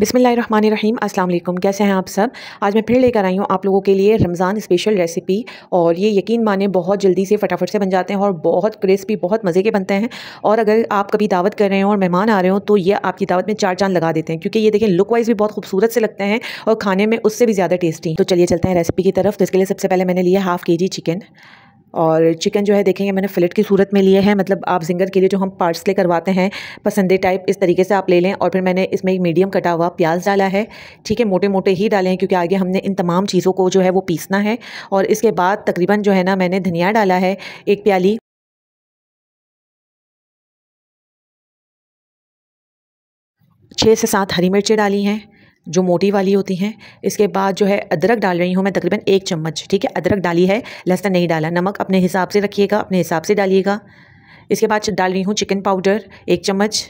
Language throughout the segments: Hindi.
बिसमीम अल्लाम कैसे हैं आप सब आज मैं फिर लेकर आई हूँ आप लोगों के लिए रमज़ान स्पेशल रेसिपी और ये यकीन माने बहुत जल्दी से फटाफट से बन जाते हैं और बहुत क्रिस्पी बहुत मज़े के बनते हैं और अगर आप कभी दावत कर रहे हो और मेहमान आ रहे हो तो ये आपकी दावत में चार चांद लगा देते हैं क्योंकि ये देखें लुक वाइज भी बहुत खूबसूरत से लगते हैं और खाने में उससे भी ज़्यादा टेस्टी तो चलिए चलते हैं रेसिपी की तरफ तो इसके लिए सबसे पहले मैंने लिया हाफ़ के जी चिकन और चिकन जो है देखेंगे मैंने फिलेट की सूरत में लिए हैं मतलब आप जिंगर के लिए जो हम पार्ट्स ले करवाते हैं पसंदे टाइप इस तरीके से आप ले लें और फिर मैंने इसमें एक मीडियम कटा हुआ प्याज डाला है ठीक है मोटे मोटे ही डाले हैं क्योंकि आगे हमने इन तमाम चीज़ों को जो है वो पीसना है और इसके बाद तकरीबन जो है ना मैंने धनिया डाला है एक प्याली छः से सात हरी मिर्चें डाली हैं जो मोटी वाली होती हैं इसके बाद जो है अदरक डाल रही हूँ मैं तकरीबन एक चम्मच ठीक है अदरक डाली है लहसुन नहीं डाला नमक अपने हिसाब से रखिएगा अपने हिसाब से डालिएगा इसके बाद डाल रही हूँ चिकन पाउडर एक चम्मच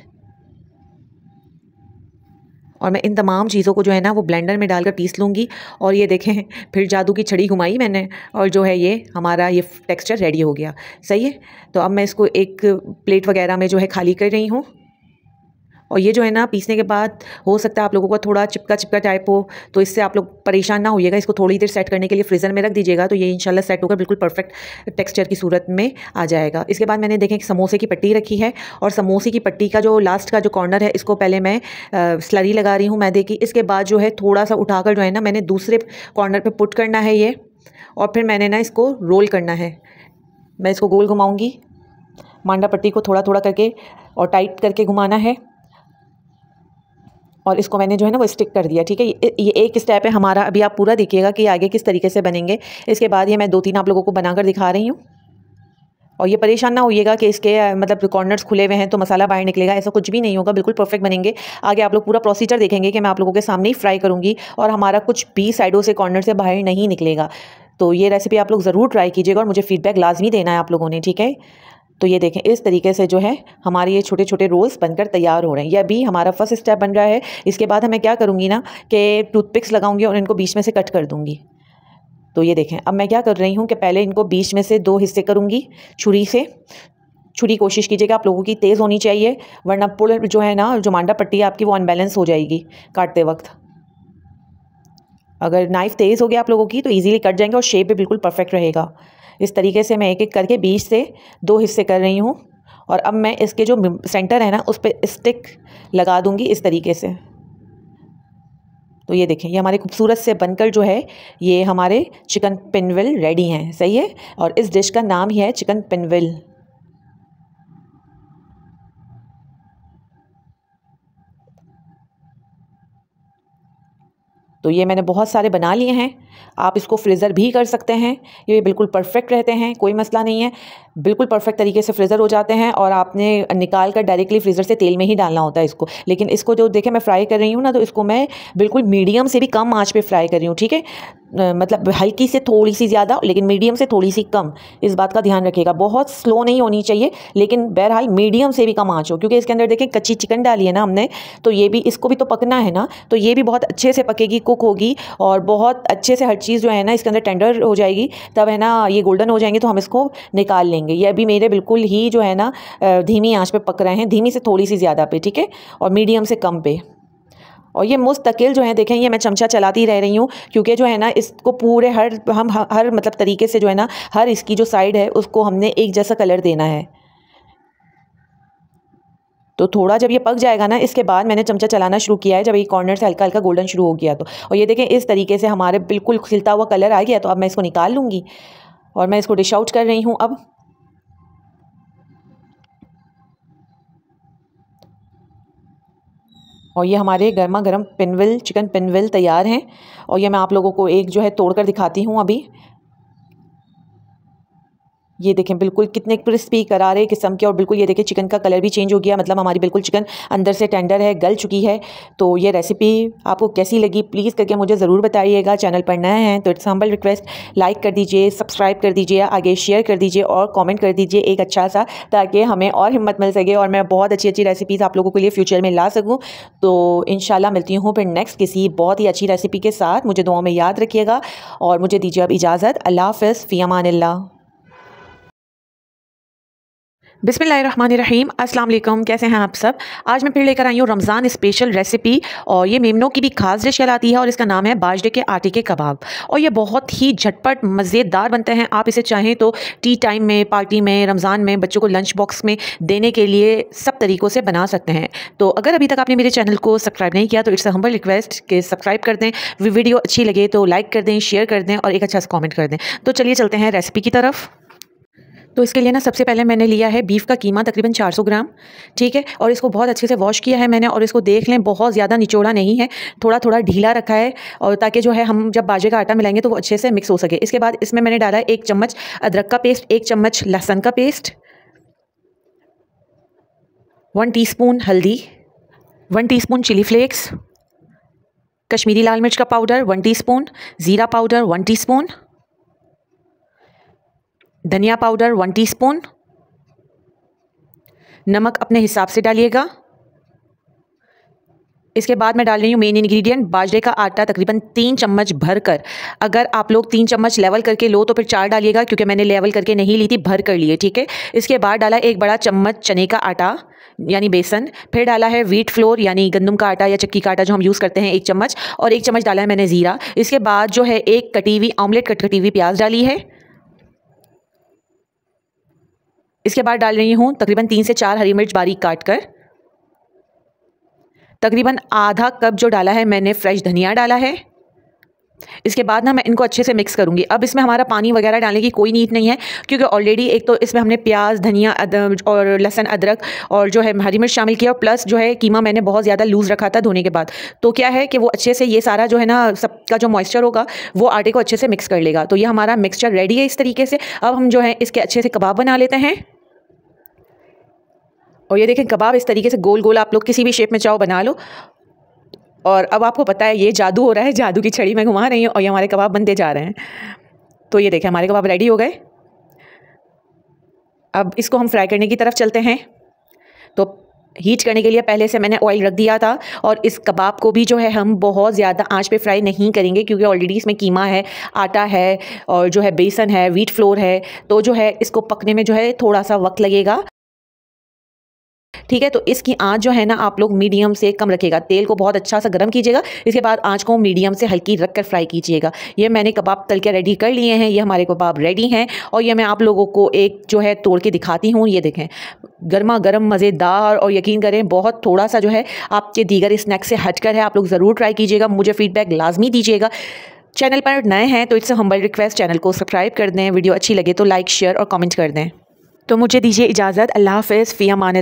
और मैं इन तमाम चीज़ों को जो है ना वो ब्लेंडर में डालकर पीस लूँगी और ये देखें फिर जादू की छड़ी घुमाई मैंने और जो है ये हमारा ये टेक्सचर रेडी हो गया सही है तो अब मैं इसको एक प्लेट वगैरह में जो है खाली कर रही हूँ और ये जो है ना पीसने के बाद हो सकता है आप लोगों का थोड़ा चिपका चिपका टाइप हो तो इससे आप लोग परेशान ना होइएगा इसको थोड़ी देर सेट करने के लिए फ्रीज़र में रख दीजिएगा तो ये इंशाल्लाह सेट होकर बिल्कुल परफेक्ट टेक्सचर की सूरत में आ जाएगा इसके बाद मैंने देखें समोसे की पट्टी रखी है और समोसे की पट्टी का जो लास्ट का जो कॉर्नर है इसको पहले मैं स्लरी लगा रही हूँ मैदे की इसके बाद जो है थोड़ा सा उठाकर जो है ना मैंने दूसरे कॉर्नर पर पुट करना है ये और फिर मैंने ना इसको रोल करना है मैं इसको गोल घुमाऊँगी मांडा पट्टी को थोड़ा थोड़ा करके और टाइट करके घुमाना है और इसको मैंने जो है ना वो स्टिक कर दिया ठीक है ये एक स्टेप है हमारा अभी आप पूरा देखिएगा कि आगे किस तरीके से बनेंगे इसके बाद ये मैं दो तीन आप लोगों को बनाकर दिखा रही हूँ और ये परेशान ना होइएगा कि इसके मतलब कॉर्नर्स खुले हुए हैं तो मसाला बाहर निकलेगा ऐसा कुछ भी नहीं होगा बिल्कुल परफेक्ट बनेंगे आगे आप लोग पूरा प्रोसीजर देखेंगे कि मैं आप लोगों के सामने ही फ्राई करूँगी और हमारा कुछ भी साइडों से कॉर्नर से बाहर नहीं निकलेगा तो ये रेसिपी आप लोग ज़रूर ट्राई कीजिएगा और मुझे फीडबैक लाजमी देना है आप लोगों ने ठीक है तो ये देखें इस तरीके से जो है हमारे ये छोटे छोटे रोल्स बनकर तैयार हो रहे हैं ये अभी हमारा फर्स्ट स्टेप बन रहा है इसके बाद हमें क्या करूँगी ना कि टूथपिक्स लगाऊंगी और इनको बीच में से कट कर दूँगी तो ये देखें अब मैं क्या कर रही हूँ कि पहले इनको बीच में से दो हिस्से करूँगी छुरी से छुरी कोशिश कीजिएगा आप लोगों की तेज़ होनी चाहिए वरना पुल जो है ना जो मांडा पट्टी है आपकी वो अनबैलेंस हो जाएगी काटते वक्त अगर नाइफ़ तेज़ हो गया आप लोगों की तो ईज़िली कट जाएंगे और शेप भी बिल्कुल परफेक्ट रहेगा इस तरीके से मैं एक एक करके बीच से दो हिस्से कर रही हूँ और अब मैं इसके जो सेंटर है ना उस पर स्टिक लगा दूँगी इस तरीके से तो ये देखें ये हमारे खूबसूरत से बनकर जो है ये हमारे चिकन पिनविल रेडी हैं सही है और इस डिश का नाम ही है चिकन पिनविल तो ये मैंने बहुत सारे बना लिए हैं आप इसको फ्रीज़र भी कर सकते हैं ये बिल्कुल परफेक्ट रहते हैं कोई मसला नहीं है बिल्कुल परफेक्ट तरीके से फ्रीज़र हो जाते हैं और आपने निकाल कर डायरेक्टली फ्रीज़र से तेल में ही डालना होता है इसको लेकिन इसको जो देखें मैं फ्राई कर रही हूँ ना तो इसको मैं बिल्कुल मीडियम से भी कम आँच पर फ्राई कर रही हूँ ठीक है मतलब हल्की से थोड़ी सी ज़्यादा लेकिन मीडियम से थोड़ी सी कम इस बात का ध्यान रखिएगा बहुत स्लो नहीं होनी चाहिए लेकिन बहरहाल मीडियम से भी कम आँच हो क्योंकि इसके अंदर देखें कच्ची चिकन डाली है ना हमने तो ये भी इसको भी तो पकना है ना तो ये भी बहुत अच्छे से पकेगी कुक होगी और बहुत अच्छे से हर चीज़ जो है ना इसके अंदर टेंडर हो जाएगी तब है ना ये गोल्डन हो जाएंगे तो हम इसको निकाल लेंगे ये अभी मेरे बिल्कुल ही जो है ना धीमी आँच पर पक रहे हैं धीमी से थोड़ी सी ज़्यादा पे ठीक है और मीडियम से कम पे और ये मुस्तकिल जो है देखें ये मैं चमचा चलाती रह रही हूँ क्योंकि जो है ना इसको पूरे हर हम हर मतलब तरीके से जो है ना हर इसकी जो साइड है उसको हमने एक जैसा कलर देना है तो थोड़ा जब ये पक जाएगा ना इसके बाद मैंने चमचा चलाना शुरू किया है जब ये कॉर्नर से हल्का हल्का गोल्डन शुरू हो गया तो और ये देखें इस तरीके से हमारे बिल्कुल खिलता हुआ कलर आ गया तो अब मैं इसको निकाल लूँगी और मैं इसको डिश आउट कर रही हूँ अब और ये हमारे गर्मा गर्म पिनविल चिकन पिनविल तैयार हैं और ये मैं आप लोगों को एक जो है तोड़ कर दिखाती हूँ अभी ये देखें बिल्कुल कितने क्रिस्पी करारे किस्म के और बिल्कुल ये देखें चिकन का कलर भी चेंज हो गया मतलब हमारी बिल्कुल चिकन अंदर से टेंडर है गल चुकी है तो ये रेसिपी आपको कैसी लगी प्लीज़ करके मुझे ज़रूर बताइएगा चैनल पर नए हैं तो इट्स हम्बल रिक्वेस्ट लाइक कर दीजिए सब्सक्राइब कर दीजिए आगे शेयर कर दीजिए और कॉमेंट कर दीजिए एक अच्छा सा ताकि हमें और हिम्मत मिल सके और मैं बहुत अच्छी अच्छी रेसिपीज़ आप लोगों के लिए फ्यूचर में ला सकूँ तो इन मिलती हूँ फिर नेक्स्ट किसी बहुत ही अच्छी रेसिपी के साथ मुझे दुआ में याद रखिएगा और मुझे दीजिए अब इजाज़त अल्लाह हाफ़ फ़ियामान ला बिसमीम अस्सलाम कैसे हैं आप सब आज मैं फिर लेकर आई हूँ रमज़ान स्पेशल रेसिपी और ये मेमनों की भी खास डिश कहलाती है और इसका नाम है बाजरे के आटे के कबाब और ये बहुत ही झटपट मज़ेदार बनते हैं आप इसे चाहें तो टी टाइम में पार्टी में रमज़ान में बच्चों को लंच बॉक्स में देने के लिए सब तरीक़ों से बना सकते हैं तो अगर अभी तक आपने मेरे चैनल को सब्सक्राइब नहीं किया तो इट्स हम्बल रिक्वेस्ट कि सब्सक्राइब कर दें वीडियो अच्छी लगे तो लाइक कर दें शेयर कर दें और एक अच्छा सा कॉमेंट कर दें तो चलिए चलते हैं रेसिपी की तरफ तो इसके लिए ना सबसे पहले मैंने लिया है बीफ का कीमा तकरीबन 400 ग्राम ठीक है और इसको बहुत अच्छे से वॉश किया है मैंने और इसको देख लें बहुत ज़्यादा निचोड़ा नहीं है थोड़ा थोड़ा ढीला रखा है और ताकि जो है हम जब बाजे का आटा मिलाएंगे तो वो अच्छे से मिक्स हो सके इसके बाद इसमें मैंने डाला है एक चम्मच अदरक का पेस्ट एक चम्मच लहसन का पेस्ट वन टी हल्दी one T chilli flakes Kashmiri लाल मिर्च का पाउडर वन टी ज़ीरा पाउडर वन टी धनिया पाउडर वन टीस्पून, नमक अपने हिसाब से डालिएगा इसके बाद मैं डाल रही हूँ मेन इंग्रेडिएंट बाजरे का आटा तकरीबन तीन चम्मच भर कर अगर आप लोग तीन चम्मच लेवल करके लो तो फिर चार डालिएगा क्योंकि मैंने लेवल करके नहीं ली थी भर कर लिए ठीक है इसके बाद डाला एक बड़ा चम्मच चने का आटा यानी बेसन फिर डाला है व्हीट फ्लोर यानी गंदम का आटा या चक्की का आटा जो हम यूज़ करते हैं एक चम्मच और एक चम्मच डाला है मैंने ज़ीरा इसके बाद जो है एक कटी हुई ऑमलेट कट कटी हुई प्याज डाली है इसके बाद डाल रही हूँ तकरीबन तीन से चार हरी मिर्च बारीक काट कर तकरीबन आधा कप जो डाला है मैंने फ्रेश धनिया डाला है इसके बाद ना मैं इनको अच्छे से मिक्स करूँगी अब इसमें हमारा पानी वगैरह डालने की कोई नीड नहीं है क्योंकि ऑलरेडी एक तो इसमें हमने प्याज धनिया और लहसन अदरक और जो है हरी मिर्च शामिल किया और प्लस जो है कीमा मैंने बहुत ज़्यादा लूज़ रखा था धोने के बाद तो क्या है कि वो अच्छे से ये सारा जो है ना सबका जो मॉइस्चर होगा वो आटे को अच्छे से मिक्स कर लेगा तो ये हमारा मिक्सचर रेडी है इस तरीके से अब हम जो है इसके अच्छे से कबाब बना लेते हैं और ये देखें कबाब इस तरीके से गोल गोल आप लोग किसी भी शेप में चाहो बना लो और अब आपको पता है ये जादू हो रहा है जादू की छड़ी मैं घुमा रही हूँ और ये हमारे कबाब बनते जा रहे हैं तो ये देखें हमारे कबाब रेडी हो गए अब इसको हम फ्राई करने की तरफ चलते हैं तो हीट करने के लिए पहले से मैंने ऑयल रख दिया था और इस कबाब को भी जो है हम बहुत ज़्यादा आंच पे फ्राई नहीं करेंगे क्योंकि ऑलरेडी इसमें कीमा है आटा है और जो है बेसन है व्हीट फ्लोर है तो जो है इसको पकने में जो है थोड़ा सा वक्त लगेगा ठीक है तो इसकी आँच जो है ना आप लोग मीडियम से कम रखेगा तेल को बहुत अच्छा सा गर्म कीजिएगा इसके बाद आँच को मीडियम से हल्की रख कर फ्राई कीजिएगा ये मैंने कबाब तल के रेडी कर लिए हैं ये हमारे कबाब रेडी हैं और ये मैं आप लोगों को एक जो है तोड़ के दिखाती हूँ ये देखें गर्मा गर्म मज़ेदार और यकीन करें बहुत थोड़ा सा जो है आपके दीगर स्नैक से हटकर है आप लोग ज़रूर ट्राई कीजिएगा मुझे फीडबैक लाजमी दीजिएगा चैनल पर नए हैं तो इट्स हम्बल रिक्वेस्ट चैनल को सब्सक्राइब कर दें वीडियो अच्छी लगे तो लाइक शेयर और कमेंट कर दें तो मुझे दीजिए इजाज़त अल्लाह हाफ़ फ़ियामान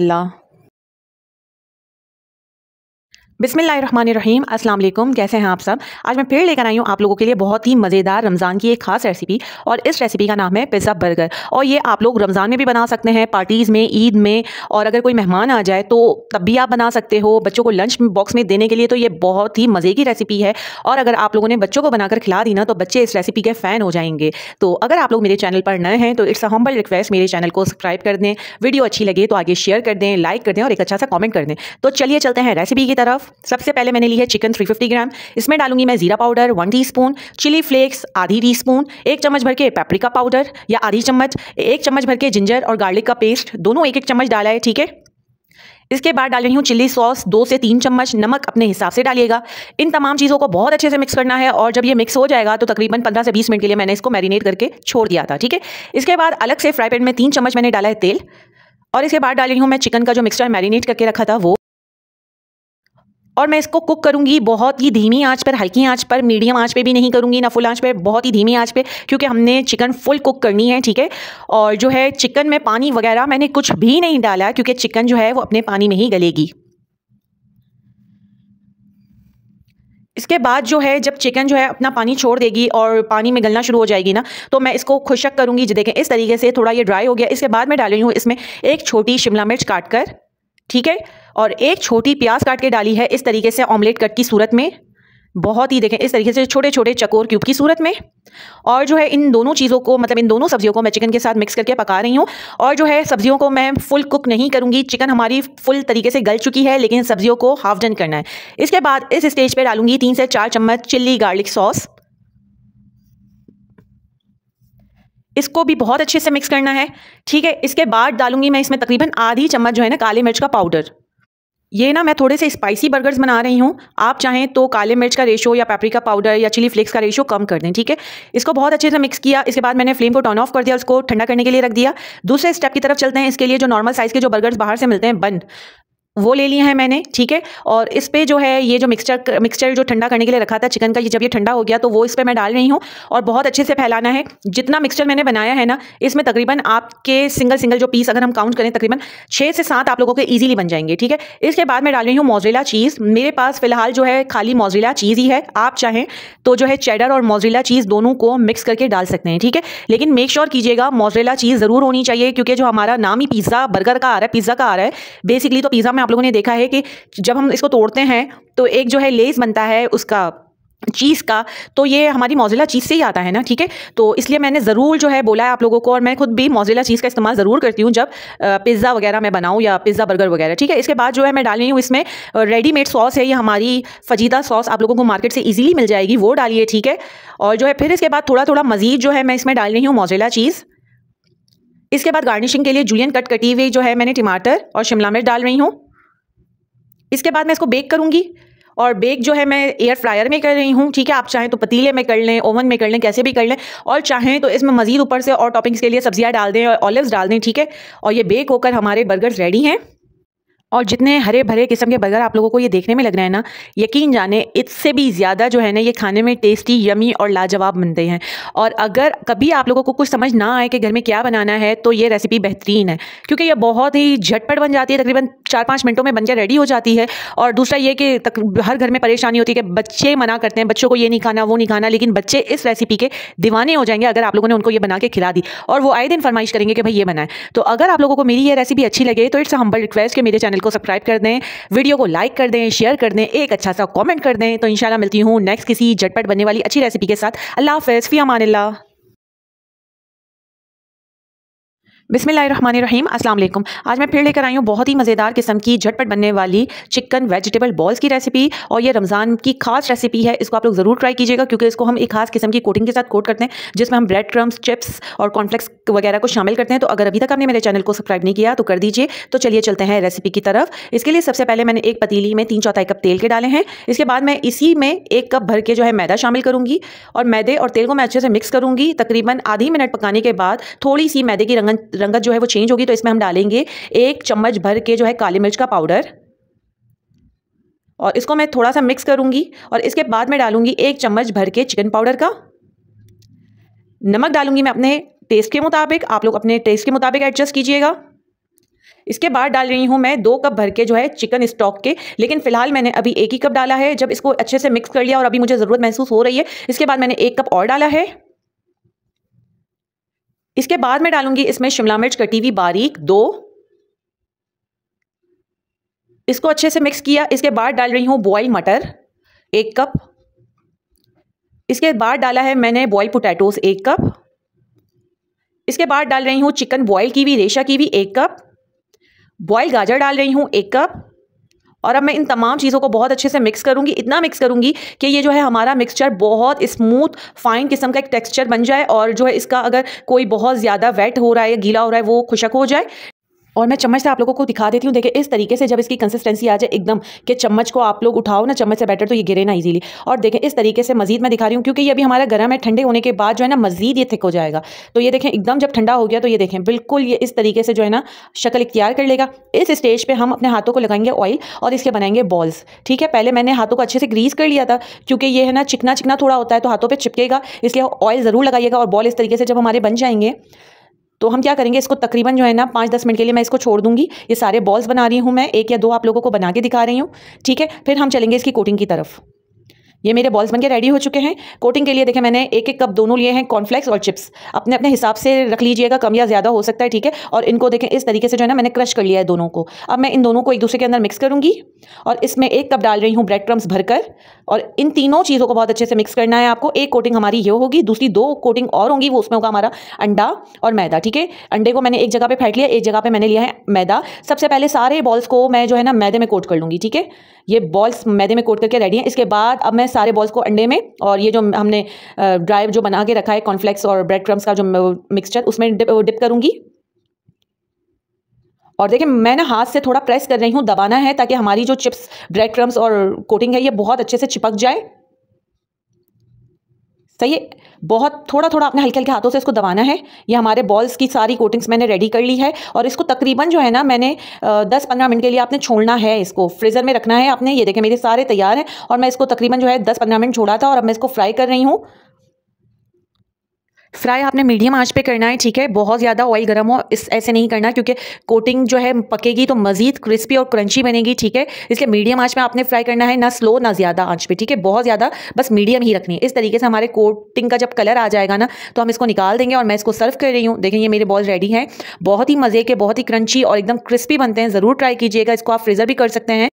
बिसमीम अस्सलाम कैसे हैं आप सब आज मैं फिर लेकर आई हूँ आप लोगों के लिए बहुत ही मज़ेदार रमज़ान की एक खास रेसिपी और इस रेसिपी का नाम है पिज़्ज़ा बर्गर और ये आप लोग रमज़ान में भी बना सकते हैं पार्टीज़ में ईद में और अगर कोई मेहमान आ जाए तो तब भी आप बना सकते हो बच्चों को लंच बॉक्स में देने के लिए तो ये बहुत ही मज़े की रेसिपी है और अगर आप लोगों ने बच्चों को बनाकर खिला दी ना तो बच्चे इस रेसिपी के फ़ैन हो जाएंगे तो अगर आप लोग मेरे चैनल पर नए हैं तो इट्स अ हम्बल रिक्वेस्ट मेरे चैनल को सब्सक्राइब कर दें वीडियो अच्छी लगे तो आगे शेयर कर दें लाइक कर दें और एक अच्छा सा कॉमेंट कर दें तो चलिए चलते हैं रेसिपी की तरफ सबसे पहले मैंने ली है चिकन 350 ग्राम इसमें डालूंगी मैं जीरा powder one teaspoon chilli flakes आधी टीस्पून एक चम्मच भर के पेपरिका पाउडर या आधी चम्मच एक चम्मच भर के जिंजर और गार्लिक का पेस्ट दोनों एक एक चम्मच डाला है ठीक है इसके बाद डाल रही हूँ चिल्ली सॉस दो से तीन चम्मच नमक अपने हिसाब से डालिएगा इन तमाम चीज़ों को बहुत अच्छे से मिक्स करना है और जब ये मिक्स हो जाएगा तो तकरीबन पंद्रह से बीस मिनट के लिए मैंने इसको मैरिनेट करके छोड़ दिया था ठीक है इसके बाद अलग से फ्राई पैन में तीन चम्मच मैंने डाला है तेल और इसके बाद डाल रही हूँ मैं चिकन का जो मिक्सचर मैरिनेट करके रखा था वो और मैं इसको कुक करूँगी बहुत ही धीमी आंच पर हल्की आंच पर मीडियम आंच पे भी नहीं करूँगी ना फुल आंच पे बहुत ही धीमी आंच पे क्योंकि हमने चिकन फुल कुक करनी है ठीक है और जो है चिकन में पानी वगैरह मैंने कुछ भी नहीं डाला क्योंकि चिकन जो है वो अपने पानी में ही गलेगी इसके बाद जो है जब चिकन जो है अपना पानी छोड़ देगी और पानी में गलना शुरू हो जाएगी ना तो मैं इसको खुशक करूंगी जो देखें इस तरीके से थोड़ा ये ड्राई हो गया इसके बाद मैं डाल रही हूँ इसमें एक छोटी शिमला मिर्च काट कर ठीक है और एक छोटी प्याज काट के डाली है इस तरीके से ऑमलेट कट की सूरत में बहुत ही देखें इस तरीके से छोटे छोटे चकोर क्यूब की सूरत में और जो है इन दोनों चीज़ों को मतलब इन दोनों सब्जियों को मैं चिकन के साथ मिक्स करके पका रही हूँ और जो है सब्जियों को मैं फुल कुक नहीं करूँगी चिकन हमारी फुल तरीके से गल चुकी है लेकिन सब्जियों को हाफ डन करना है इसके बाद इस स्टेज पर डालूंगी तीन से चार चम्मच चिल्ली गार्लिक सॉस इसको भी बहुत अच्छे से मिक्स करना है ठीक है इसके बाद डालूंगी मैं इसमें तकरीबन आधी चम्मच जो है ना काली मिर्च का पाउडर ये ना मैं थोड़े से स्पाइसी बर्गर्स बना रही हूँ आप चाहें तो काले मिर्च का रेशो या पेपरिका पाउडर या चिली फ्लेक्स का रेशो कम कर दें ठीक है इसको बहुत अच्छे से मिक्स किया इसके बाद मैंने फ्लेम को टर्न ऑफ कर दिया उसको ठंडा करने के लिए रख दिया दूसरे स्टेप की तरफ चलते हैं इसके लिए जो नॉर्मल साइज़ के जो बर्गर्स बाहर से मिलते हैं बंद वो ले लिए हैं मैंने ठीक है और इस पर जो है ये जो मिक्सचर मिक्सचर जो ठंडा करने के लिए रखा था चिकन का ये जब ये ठंडा हो गया तो वो इस पर मैं डाल रही हूँ और बहुत अच्छे से फैलाना है जितना मिक्सचर मैंने बनाया है ना इसमें तकरीबन आपके सिंगल सिंगल जो पीस अगर हम काउंट करें तकरीबन छः से सात आप लोगों के ईजिली बन जाएंगे ठीक है इसके बाद मैं डाल रही हूँ मोजरीला चीज़ मेरे पास फिलहाल जो है खाली मोजरीला चीज़ ही है आप चाहें तो जो है चेडर और मोजरीला चीज़ दोनों को मिक्स करके डाल सकते हैं ठीक है लेकिन मेक श्योर कीजिएगा मोजरीला चीज़ ज़रूर होनी चाहिए क्योंकि जो हमारा नाम ही पिज़्ज़ा बर्गर का आ रहा है पिज़्ज़ा का आ रहा है बेसिकली तो पिज़्ज़ा आप लोगों ने देखा है कि जब हम इसको तोड़ते हैं तो एक जो है लेस बनता है उसका चीज़ का तो ये हमारी मोजिला चीज़ से ही आता है ना ठीक है तो इसलिए मैंने ज़रूर जो है बोला है आप लोगों को और मैं खुद भी मोजिला चीज़ का इस्तेमाल ज़रूर करती हूँ जब पिज़्ज़ा वगैरह मैं बनाऊँ या पिज़्ज़ा बर्गर वगैरह ठीक है इसके बाद जो है मैं डाल रही हूँ इसमें रेडीमेड सॉस है ये हमारी फजीदा सॉस आप लोगों को मार्केट से ईजिली मिल जाएगी वो डालिए ठीक है और जो है फिर इसके बाद थोड़ा थोड़ा मज़ीद जो है मैं इसमें डाल रही हूँ मोजिला चीज़ इसके बाद गार्निशिंग के लिए जूलियन कट कटी हुई जो है मैंने टमाटर और शिमला मिर्च डाल रही हूँ इसके बाद मैं इसको बेक करूँगी और बेक जो है मैं एयर फ्रायर में कर रही हूँ ठीक है आप चाहें तो पतीले में कर लें ओवन में कर लें कैसे भी कर लें और चाहें तो इसमें मज़ीद ऊपर से और टॉपिंग्स के लिए सब्जियाँ डाल दें और ऑलिव्स डाल दें ठीक है और ये बेक होकर हमारे बर्गर्स रेडी हैं और जितने हरे भरे किस्म के बर्गर आप लोगों को ये देखने में लग रहे हैं ना यकीन जाने इससे भी ज़्यादा जो है ना ये खाने में टेस्टी यमी और लाजवाब बनते हैं और अगर कभी आप लोगों को कुछ समझ ना आए कि घर में क्या बनाना है तो ये रेसिपी बेहतरीन है क्योंकि ये बहुत ही झटपट बन जाती है तकरीबन चार पाँच मिनटों में बन रेडी हो जाती है और दूसरा ये कि हर घर में परेशानी होती है कि बच्चे मना करते हैं बच्चों को ये नहीं खाना वो नहीं खाना लेकिन बच्चे इस रेसिपी के दीवाने हो जाएंगे अगर आप लोगों ने उनको ये बना के खिला दी और वो आए दिन फरमाइश करेंगे कि भाई ये बनाए तो अगर आप लोगों को मेरी ये रेसिपी अच्छी लगे तो इट्स हम्बल रिक्वेस्ट कि मेरे चैनल चैनल को सब्सक्राइब कर दें वीडियो को लाइक कर दें शेयर कर दें एक अच्छा सा कॉमेंट कर दें तो इंशाल्लाह मिलती हूँ नेक्स्ट किसी झटपट बनने वाली अच्छी रेसिपी के साथ अल्लाह हाफ़ मान ला बिसमीम अस्सलाम वालेकुम आज मैं फिर लेकर आई हूँ बहुत ही मज़ेदार किस्म की झटपट बनने वाली चिकन वेजिटेबल बॉल्स की रेसिपी और ये रमज़ान की खास रेसिपी है इसको आप लोग ज़रूर ट्राई कीजिएगा क्योंकि इसको हम एक खास किस्म की कोटिंग के साथ कोट करते हैं जिसमें हम ब्रेड क्रम्स चिप्स और कॉन्फ्लेक्स वगैरह को शामिल करते हैं तो अगर अभी तक आपने मेरे चैनल को सब्सक्राइब नहीं किया तो कर दीजिए तो चलिए चलते हैं रेसिपी की तरफ इसके लिए सबसे पहले मैंने एक पतीली में तीन चौथाई कप तेल के डाले हैं इसके बाद मैं इसी में एक कप भर के जो है मैदा शामिल करूँगी और मैदे और तेल को मैं अच्छे से मिक्स करूँगी तकरीबन आधी मिनट पकाने के बाद थोड़ी सी मैदे की रंगन रंगत जो है वो चेंज होगी तो इसमें हम डालेंगे एक चम्मच भर के जो है काली मिर्च का पाउडर और इसको मैं थोड़ा सा मिक्स करूँगी और इसके बाद मैं डालूंगी एक चम्मच भर के चिकन पाउडर का नमक डालूंगी मैं अपने टेस्ट के मुताबिक आप लोग अपने टेस्ट के मुताबिक एडजस्ट कीजिएगा इसके बाद डाल रही हूँ मैं दो कप भर के जो है चिकन स्टॉक के लेकिन फिलहाल मैंने अभी एक ही कप डाला है जब इसको अच्छे से मिक्स कर लिया और अभी मुझे ज़रूरत महसूस हो रही है इसके बाद मैंने एक कप और डाला है इसके बाद मैं डालूंगी इसमें शिमला मिर्च कटी हुई बारीक दो इसको अच्छे से मिक्स किया इसके बाद डाल रही हूँ बॉयल मटर एक कप इसके बाद डाला है मैंने बॉयल पोटैटोस एक कप इसके बाद डाल रही हूँ चिकन बॉयल की भी रेशा की भी एक कप बॉयल गाजर डाल रही हूँ एक कप और अब मैं इन तमाम चीज़ों को बहुत अच्छे से मिक्स करूँगी इतना मिक्स करूँगी कि ये जो है हमारा मिक्सचर बहुत स्मूथ फाइन किस्म का एक टेक्स्चर बन जाए और जो है इसका अगर कोई बहुत ज़्यादा वेट हो रहा है या गीला हो रहा है वो खुशक हो जाए और मैं चम्मच से आप लोगों को दिखा देती हूँ देखिए इस तरीके से जब इसकी कंसिस्टेंसी आ जाए एकदम कि चम्मच को आप लोग उठाओ ना चम्मच से बैटर तो ये गिरे ना इजीली और देखें इस तरीके से मजीद मैं दिखा रही हूँ क्योंकि ये अभी हमारा गर्म है ठंडे होने के बाद जो है ना मजीद ये थिक हो जाएगा तो ये देखें एकदम जब ठंडा हो गया तो ये देखें बिल्कुल ये इस तरीके से जो है ना शक्ल इख्तियार कर लेगा इस स्टेज पर हम अपने हाथों को लगाएंगे ऑयल और इसके बनाएंगे बॉल्स ठीक है पहले मैंने हाथों को अच्छे से ग्रीस कर लिया था क्योंकि ये है ना चिकना चिकना थोड़ा होता है तो हाथों पर चिपकेगा इसलिए ऑयल ज़रूर लगाइएगा और बॉल इस तरीके से जब हमारे बन जाएंगे तो हम क्या करेंगे इसको तकरीबन जो है ना पाँच दस मिनट के लिए मैं इसको छोड़ दूंगी ये सारे बॉल्स बना रही हूँ मैं एक या दो आप लोगों को बना के दिखा रही हूँ ठीक है फिर हम चलेंगे इसकी कोटिंग की तरफ ये मेरे बॉल्स बनके रेडी हो चुके हैं कोटिंग के लिए देखें मैंने एक एक कप दोनों लिए हैं कॉर्नफ्लेक्स और चिप्स अपने अपने हिसाब से रख लीजिएगा कम या ज़्यादा हो सकता है ठीक है और इनको देखें इस तरीके से जो है ना मैंने क्रश कर लिया है दोनों को अब मैं इन दोनों को एक दूसरे के अंदर मिक्स करूँगी और इसमें एक कप डाल रही हूँ ब्रेड क्रम्स भरकर और इन तीनों चीज़ों को बहुत अच्छे से मिक्स करना है आपको एक कोटिंग हमारी ये होगी दूसरी दो कोटिंग और होंगी वो उसमें होगा हमारा अंडा और मैदा ठीक है अंडे को मैंने एक जगह पर फेंट लिया एक जगह पर मैंने लिया है मैदा सबसे पहले सारे बॉल्स को मैं जो है ना मैदे में कोट कर लूँगी ठीक है ये बॉल्स मैदे में कोट करके रेडी हैं इसके बाद अब मैं सारे बॉल्स को अंडे में और ये जो हमने ड्राइव जो बना के रखा है कॉर्नफ्लेक्स और ब्रेड क्रम्स का जो मिक्सचर उसमें डिप, डिप करूंगी और देखिए मैं ना हाथ से थोड़ा प्रेस कर रही हूँ दबाना है ताकि हमारी जो चिप्स ब्रेड क्रम्स और कोटिंग है ये बहुत अच्छे से चिपक जाए सही है बहुत थोड़ा थोड़ा अपने हल्के हल्के हाथों से इसको दबाना है ये हमारे बॉल्स की सारी कोटिंग्स मैंने रेडी कर ली है और इसको तकरीबन जो है ना मैंने दस पंद्रह मिनट के लिए आपने छोड़ना है इसको फ्रीज़र में रखना है आपने ये देखें मेरे सारे तैयार हैं और मैं इसको तकरीबन जो है दस पंद्रह मिनट छोड़ा था और अब मैं इसको फ्राई कर रही हूँ फ्राई आपने मीडियम आंच पे करना है ठीक है बहुत ज़्यादा ऑयल गर्म हो इस ऐसे नहीं करना क्योंकि कोटिंग जो है पकेगी तो मज़ीद क्रिस्पी और क्रंची बनेगी ठीक है इसलिए मीडियम आंच में आपने फ्राई करना है ना स्लो ना ज़्यादा आंच पे ठीक है बहुत ज़्यादा बस मीडियम ही रखनी है इस तरीके से हमारे कोटिंग का जब कलर आ जाएगा ना तो हम इसको निकाल देंगे और मैं इसको सर्व कर रही हूँ देखें ये मेरे बॉल रेडी हैं बहुत ही मज़े के बहुत ही क्रंची और एकदम क्रिस्पी बनते हैं ज़रूर ट्राई कीजिएगा इसको आप फ्रीज़र भी कर सकते हैं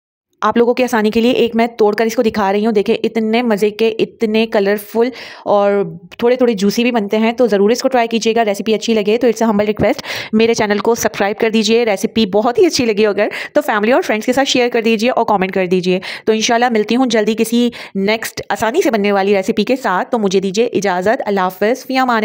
आप लोगों की आसानी के लिए एक मैं तोड़कर इसको दिखा रही हूँ देखें इतने मज़े के इतने कलरफुल और थोड़े थोड़े जूसी भी बनते हैं तो ज़रूर इसको ट्राई कीजिएगा रेसिपी अच्छी लगे तो इट्स अ हम्बल रिक्वेस्ट मेरे चैनल को सब्सक्राइब कर दीजिए रेसिपी बहुत ही अच्छी लगी अगर तो फैमिली और फ्रेंड्स के साथ शेयर कर दीजिए और कॉमेंट कर दीजिए तो इन मिलती हूँ जल्दी किसी नेक्स्ट आसानी से बनने वाली रेसिपी के साथ तो मुझे दीजिए इजाज़त अल्लाह हाफ़ फ़ियामान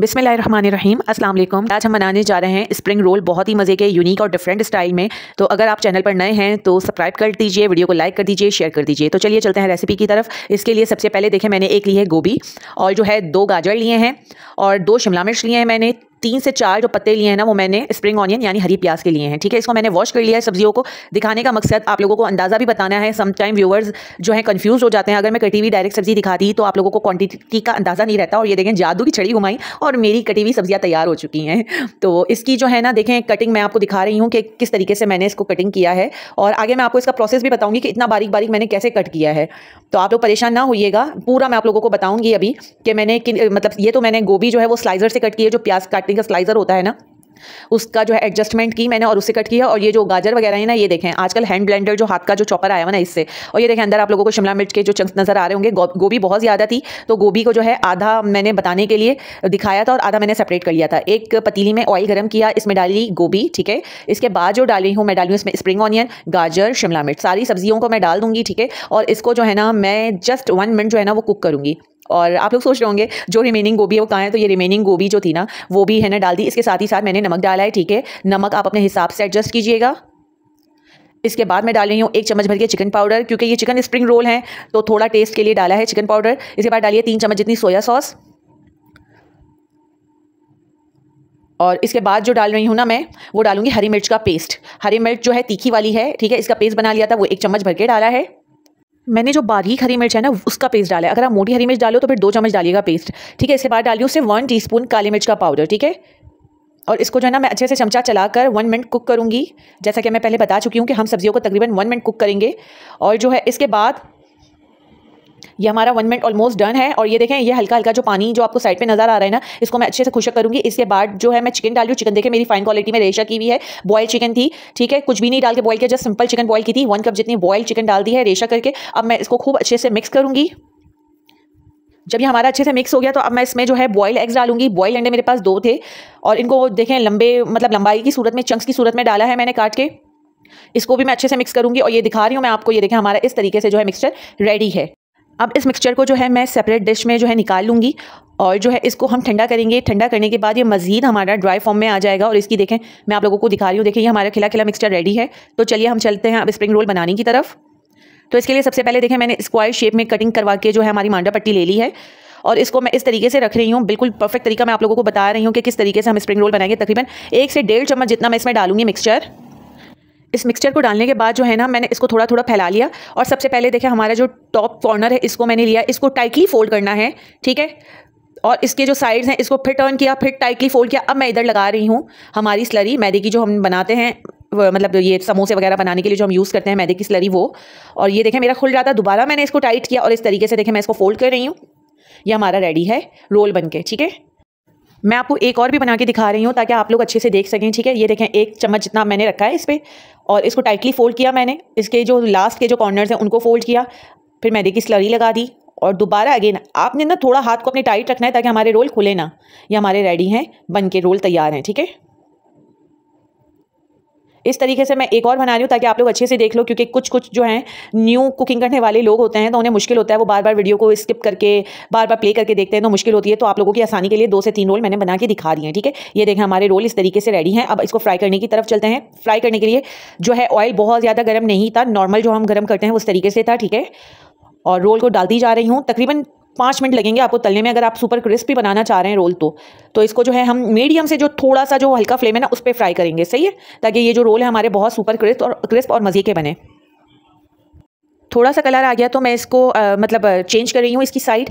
बिसमीम अस्सलाम वालेकुम आज हम बनाने जा रहे हैं स्प्रिंग रोल बहुत ही मज़े के यूनिक और डिफरेंट स्टाइल में तो अगर आप चैनल पर नए हैं तो सब्सक्राइब कर दीजिए वीडियो को लाइक कर दीजिए शेयर कर दीजिए तो चलिए चलते हैं रेसिपी की तरफ इसके लिए सबसे पहले देखें मैंने एक ली है गोभी और जो है दो गाजर लिए हैं और दो शिमला मिर्च लिए हैं मैंने तीन से चार जो पत्ते लिए हैं ना वो मैंने स्प्रिंग ऑनियन यानी हरी प्याज के लिए हैं ठीक है इसको मैंने वॉश कर लिया है सब्जियों को दिखाने का मकसद आप लोगों को अंदाज़ा भी बताना है समटाइम व्यूवर्स जो है कंफ्यूज हो जाते हैं अगर मैं कटी हुई डायरेक्ट सब्जी दिखाती दी तो आप लोगों को क्वांटिटी का अंदाज़ा नहीं रहता और ये देखें जादू की छड़ी घुमाई और मेरी कटी हुई सब्जियाँ तैयार हो चुकी हैं तो इसकी जो है ना देखें कटिंग मैं आपको दिखा रही हूँ कि किस तरीके से मैंने इसको कटिंग किया है और आगे मैं आपको इसका प्रोसेस भी बताऊँगी कि इतना बारीक बारीक मैंने कैसे कट किया है तो आप लोग परेशान ना होइएगा पूरा मैं आप लोगों को बताऊंगी अभी कि मैंने किन मतलब ये तो मैंने गोभी जो है वो स्लाइजर से कट की है जो प्याज काटने का स्लाइजर होता है ना उसका जो है एडजस्टमेंट की मैंने और उसे कट किया और ये जो गाजर वगैरह है ना ये देखें आजकल हैंड ब्लेंडर जो हाथ का जो चॉपर आया हुआ ना इससे और ये देखें अंदर आप लोगों को शिमला मिर्च के जो चंक्स नज़र आ रहे होंगे गोभी बहुत ज़्यादा थी तो गोभी को जो है आधा मैंने बताने के लिए दिखाया था और आधा मैंने सेपरेट कर लिया था एक पतीली में ऑयल गर्म किया इसमें डाली गोभी ठीक है इसके बाद जो डाली हूँ मैं डाली हूँ इसमें स्प्रिंग ऑनियन गाजर शिमला मिर्च सारी सब्जियों को मैं डाल दूंगी ठीक है और इसको जो है ना मैं जस्ट वन मिनट जो है ना वो कुक करूँगी और आप लोग सोच रहे होंगे जो रिमेनिंग गोभी है वो कहाँ है तो ये रिमेनिंग गोभी जो थी ना वो भी है ना डाल दी इसके साथ ही साथ मैंने नमक डाला है ठीक है नमक आप अपने हिसाब से एडजस्ट कीजिएगा इसके बाद मैं डाल रही हूँ एक चम्मच भर के चिकन पाउडर क्योंकि ये चिकन स्प्रिंग रोल है तो थोड़ा टेस्ट के लिए डाला है चिकन पाउडर इसके बाद डालिए तीन चम्मच जितनी सोया सॉस और इसके बाद जो डाल रही हूँ ना मैं वो डालूंगी हरी मिर्च का पेस्ट हरी मिर्च जो है तीखी वाली है ठीक है इसका पेस्ट बना लिया था वो एक चम्मच भर के डाला है मैंने जो बारीक हरी मिर्च है ना उसका पेस्ट डाला है अगर आप मोटी हरी मिर्च डालो तो फिर दो चम्मच डालिएगा पेस्ट ठीक है इसके बाद डालिए उससे वन टी काली मिर्च का पाउडर ठीक है और इसको जो है ना मैं अच्छे से चमचा चलाकर वन मिनट कुक करूँगी जैसा कि मैं पहले बता चुकी हूँ कि हम सब्जियों को तकरीबन वन मिनट कुक करेंगे और जो है इसके बाद ये हमारा वन मिनट ऑलमोस्ट डन है और ये देखें ये हल्का हल्का जो पानी जो आपको साइड पे नज़र आ रहा है ना इसको मैं अच्छे से खुशक करूँगी इसके बाद जो है मैं चिकन डाली हूँ चिकन देखें मेरी फाइन क्वालिटी में रेशा की हुई है बॉयल चिकन थी ठीक है कुछ भी नहीं डाल के बॉयल किया जस्ट सिंपल चिकन बॉयल की थी वन कप जितनी बॉयल चिकन डाल दी है रेशा करके अब मैं इसको खूब अच्छे से मिक्स करूँगी जब ये हमारा अच्छे से मिक्स हो गया तो अब मैं इसमें जो है बॉयल एग्स डालूंगी बॉयल अंडे मेरे पास दो थे और इनको देखें लंबे मतलब लंबाई की सूरत में चंक्स की सूरत में डाला है मैंने काट के इसको भी मैं अच्छे से मिक्स करूंगी और ये दिखा रही हूँ मैं आपको ये देखें हमारा इस तरीके से जो है मिक्सचर रेडी है अब इस मिक्सचर को जो है मैं सेपरेट डिश में जो है निकाल लूँगी और जो है इसको हम ठंडा करेंगे ठंडा करने के बाद ये मज़ीद हमारा ड्राई फॉर्म में आ जाएगा और इसकी देखें मैं आप लोगों को दिखा रही हूँ देखें ये हमारा खिला खिला मिक्सचर रेडी है तो चलिए हम चलते हैं अब स्प्रिंग रोल बनाने की तरफ तो इसके लिए सबसे पहले देखें मैंने स्क्वायर शेप में कटिंग करवा के जो है हमारी मांडा पट्टी ले ली है और इसको मैं इस तरीके से रख रही हूँ बिल्कुल परफेक्ट तरीका मैं आप लोगों को बता रही हूँ कि किस तरीके से हम स्प्रिंग रोल बनाएंगे तकरीबन एक से डेढ़ चम्मच जितना मैं इसमें डालूंगी मिक्सचर इस मिक्सचर को डालने के बाद जो है ना मैंने इसको थोड़ा थोड़ा फैला लिया और सबसे पहले देखें हमारा जो टॉप कॉर्नर है इसको मैंने लिया इसको टाइटली फोल्ड करना है ठीक है और इसके जो साइड्स हैं इसको फिर टर्न किया फिर टाइटली फोल्ड किया अब मैं इधर लगा रही हूँ हमारी स्लरी मैदे की जो हम बनाते हैं मतलब ये समोसे वगैरह बनाने के लिए जो हम यूज़ करते हैं मैदे की स्लरी वो और ये देखें मेरा खुल जाता दोबारा मैंने इसको टाइट किया और इस तरीके से देखें मैं इसको फोल्ड कर रही हूँ ये हमारा रेडी है रोल बन के ठीक है मैं आपको एक और भी बना के दिखा रही हूँ ताकि आप लोग अच्छे से देख सकें ठीक है ये देखें एक चम्मच जितना मैंने रखा है इस पर और इसको टाइटली फोल्ड किया मैंने इसके जो लास्ट के जो कॉर्नर्स हैं उनको फोल्ड किया फिर मैंने की स्लरी लगा दी और दोबारा अगेन आपने ना थोड़ा हाथ को अपने टाइट रखना है ताकि हमारे रोल खुले ना ये हमारे रेडी हैं बन के रोल तैयार हैं ठीक है इस तरीके से मैं एक और बना रही हूँ ताकि आप लोग अच्छे से देख लो क्योंकि कुछ कुछ जो हैं न्यू कुकिंग करने वाले लोग होते हैं तो उन्हें मुश्किल होता है वो बार बार वीडियो को स्किप करके बार बार प्ले करके देखते हैं तो मुश्किल होती है तो आप लोगों की आसानी के लिए दो से तीन रोल मैंने बना के दिखा दिए हैं ठीक है ये देखें हमारे रोल इस तरीके से रेडी हैं अब इसको फ्राई करने की तरफ चलते हैं फ्राई करने के लिए जो है ऑयल बहुत ज़्यादा गर्म नहीं था नॉर्मल जो हम गर्म करते हैं उस तरीके से था ठीक है और रोल को डालती जा रही हूँ तकरीबन पाँच मिनट लगेंगे आपको तलने में अगर आप सुपर क्रिस्पी बनाना चाह रहे हैं रोल तो तो इसको जो है हम मीडियम से जो थोड़ा सा जो हल्का फ्लेम है ना उस पर फ्राई करेंगे सही है ताकि ये जो रोल है हमारे बहुत सुपर क्रिस्प और क्रिस्प और मज़े के बने थोड़ा सा कलर आ गया तो मैं इसको आ, मतलब चेंज कर रही हूँ इसकी साइड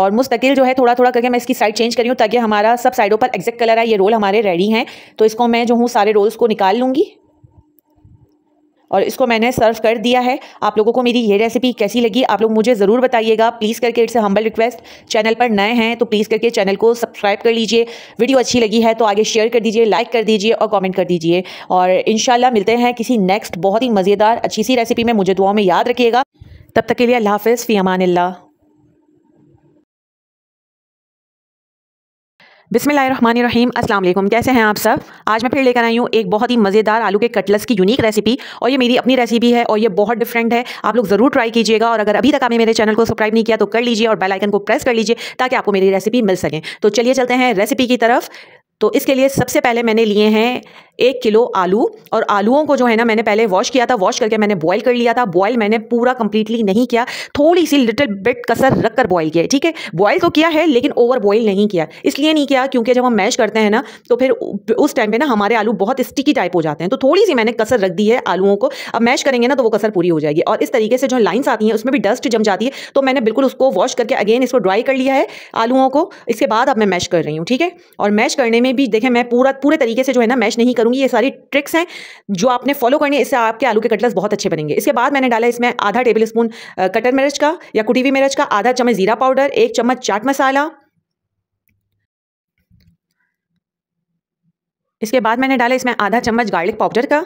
और मुस्तकिल जो है थोड़ा थोड़ा करके मैं इसकी साइड चेंज कर रही हूँ ताकि हमारा सब साइडों पर एग्जैक्ट कलर आए ये रोल हमारे रेडी हैं तो इसको मैं जो हूँ सारे रोल्स को निकाल लूँगी और इसको मैंने सर्व कर दिया है आप लोगों को मेरी ये रेसिपी कैसी लगी आप लोग मुझे ज़रूर बताइएगा प्लीज़ करके इट्स हम्बल रिक्वेस्ट चैनल पर नए हैं तो प्लीज़ करके चैनल को सब्सक्राइब कर लीजिए वीडियो अच्छी लगी है तो आगे शेयर कर दीजिए लाइक कर दीजिए और कॉमेंट कर दीजिए और इन मिलते हैं किसी नेक्स्ट बहुत ही मज़ेदार अच्छी सी रेसिपी में मुझे दुआओं में याद रखिएगा तब तक के लिए अल्लाह हाफ़ फ़ी अमान बिसमीम अस्सलाम वालेकुम कैसे हैं आप सब आज मैं फिर लेकर आई हूँ एक बहुत ही मज़ेदार आलू के कटलस की यूनिक रेसिपी और ये मेरी अपनी रेसिपी है और ये बहुत डिफरेंट है आप लोग ज़रूर ट्राई कीजिएगा और अगर अभी तक आपने मेरे चैनल को सब्सक्राइब नहीं किया तो कर लीजिए और बेलाइकन को प्रेस कर लीजिए ताकि आपको मेरी रेसिपी मिल सके तो चलिए चलते हैं रेसिपी की तरफ तो इसके लिए सबसे पहले मैंने लिए हैं एक किलो आलू और आलूओं को जो है ना मैंने पहले वॉश किया था वॉश करके मैंने बॉईल कर लिया था बॉईल मैंने पूरा कंप्लीटली नहीं किया थोड़ी सी लिटिल बिट कसर रख कर बॉयल किया ठीक है बॉयल तो किया है लेकिन ओवर बॉयल नहीं किया इसलिए नहीं किया क्योंकि जब हम मैश करते हैं ना तो फिर उस टाइम पर ना हमारे आलू बहुत स्टिकी टाइप हो जाते हैं तो थोड़ी सी मैंने कसर रख दी है आलूओं को अब मैश करेंगे ना तो वो कसर पूरी हो जाएगी और इस तरीके से जो लाइन्स आती हैं उसमें भी डस्ट जम जाती है तो मैंने बिल्कुल उसको वॉश करके अगेन इसको ड्राई कर लिया है आलूओं को इसके बाद अब मैं मैश कर रही हूँ ठीक है और मैश करने में में भी देखें मैं पूरा पूरे तरीके से जो है ना मैश नहीं करूंगी ये सारी ट्रिक्स हैं जो आपने फॉलो करनी है इससे आपके आलू के कटलेट्स बहुत अच्छे बनेंगे इसके बाद मैंने डाला इसमें आधा टेबल स्पून कटर मिर्च का या कुटी हुई मिर्च का आधा चम्मच जीरा पाउडर एक चम्मच चाट मसाला इसके बाद मैंने डाला इसमें आधा चम्मच गार्लिक पाउडर का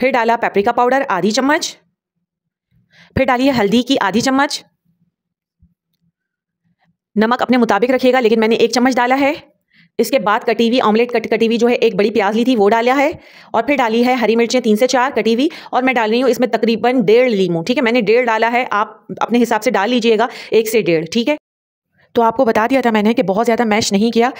फिर डाला पेपरिका पाउडर आधी चम्मच फिर डाली है हल्दी की आधी चम्मच नमक अपने मुताबिक रखिएगा लेकिन मैंने एक चम्मच डाला है इसके बाद कटी हुई ऑमलेट कट कटी हुई जो है एक बड़ी प्याज ली थी वो डाला है और फिर डाली है हरी मिर्चें तीन से चार कटी हुई और मैं डाल रही हूँ इसमें तकरीबन डेढ़ लीमू ठीक है मैंने डेढ़ डाला है आप अपने हिसाब से डाल लीजिएगा एक से डेढ़ ठीक है तो आपको बता दिया था मैंने कि बहुत ज़्यादा मैश नहीं किया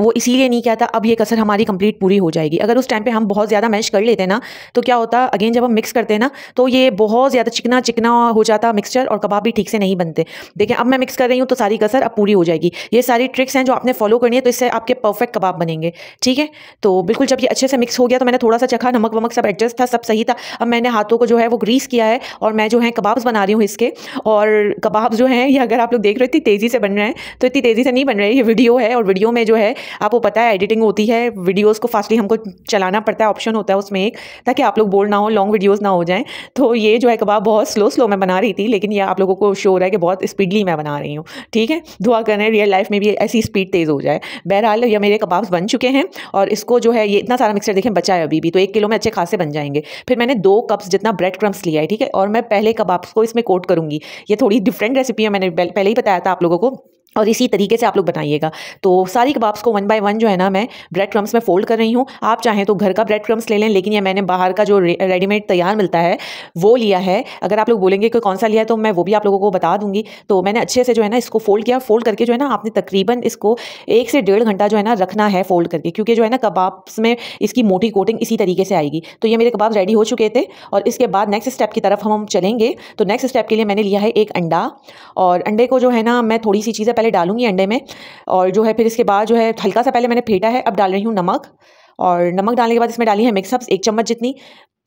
वो इसीलिए नहीं किया था अब ये कसर हमारी कंप्लीट पूरी हो जाएगी अगर उस टाइम पे हम बहुत ज़्यादा मैश कर लेते ना तो क्या होता अगेन जब हम मिक्स करते हैं ना तो ये बहुत ज़्यादा चिकना चिकना हो जाता मिक्सचर और कबाब भी ठीक से नहीं बनते देखिए अब मैं मिक्स कर रही हूँ तो सारी कसर अब पूरी हो जाएगी ये सारी ट्रिक्स हैं जो आपने फॉलो करनी है तो इससे आपके परफेक्ट कबाब बनेंगे ठीक है तो बिल्कुल जब ये अच्छे से मिक्स हो गया तो मैंने थोड़ा सा चखा नमक वमक सब एडजस्ट था सब सही था अब मैंने हाथों को जो है वो ग्रीस किया है और मैं जो है कबाब बना रही हूँ इसके और कबाब जो हैं ये अगर आप लोग देख रहे हो इतनी तेज़ी से बन रहे हैं तो इतनी तेज़ी से नहीं बन रहे ये वीडियो है और वीडियो में जो है आपको पता है एडिटिंग होती है वीडियोज़ को फास्टली हमको चलाना पड़ता है ऑप्शन होता है उसमें एक ताकि आप लोग बोल ना हो लॉन्ग वीडियोज़ ना हो जाएँ तो ये जो है कबाब बहुत स्लो स्लो मैं बना रही थी लेकिन ये आप लोगों को शो हो रहा है कि बहुत स्पीडली मैं बना रही हूँ ठीक है दुआ करें रियल लाइफ में भी ऐसी स्पीड तेज़ हो जाए बहरहाल यह मेरे कबाब्स बन चुके हैं और इसको जो है ये इतना सारा मिक्सर देखें बचा है अभी भी तो एक किलो में अच्छे खासे बन जाएंगे फिर मैंने दो कप्स जितना ब्रेड क्रम्स लिया है ठीक है और मैं पहले कबाब को इसमें कोट करूँगी ये थोड़ी डिफरेंट रेसिपी है मैंने पहले ही बताया था आप लोगों को और इसी तरीके से आप लोग बनाइएगा तो सारी कबाब्स को वन बाय वन जो है ना मैं ब्रेड क्रम्स में फ़ोल्ड कर रही हूँ आप चाहें तो घर का ब्रेड क्रम्स ले लें लेकिन ये मैंने बाहर का जो रे, रेडीमेड तैयार मिलता है वो लिया है अगर आप लोग बोलेंगे कि कौन सा लिया है तो मैं वो भी आप लोगों को बता दूंगी तो मैंने अच्छे से जो है ना इसको फोल्ड किया फोल्ड करके जो है ना आपने तकरीबन इसको एक से डेढ़ घंटा जो है ना रखना है फोल्ड करके क्योंकि जो है ना कबाब्स में इसकी मोटी कोटिंग इसी तरीके से आएगी तो ये मेरे कबाब रेडी हो चुके थे और इसके बाद नेक्स्ट स्टेप की तरफ हम चलेंगे तो नेक्स्ट स्टेप के लिए मैंने लिया है एक अंडा और अंडे को जो है ना मैं थोड़ी सी चीज़ें पहले डालूंगी अंडे में और जो है फिर इसके बाद जो है हल्का सा पहले मैंने फेंटा है अब डाल रही हूँ नमक और नमक डालने के बाद इसमें डाली है मिक्सअप्स एक चम्मच जितनी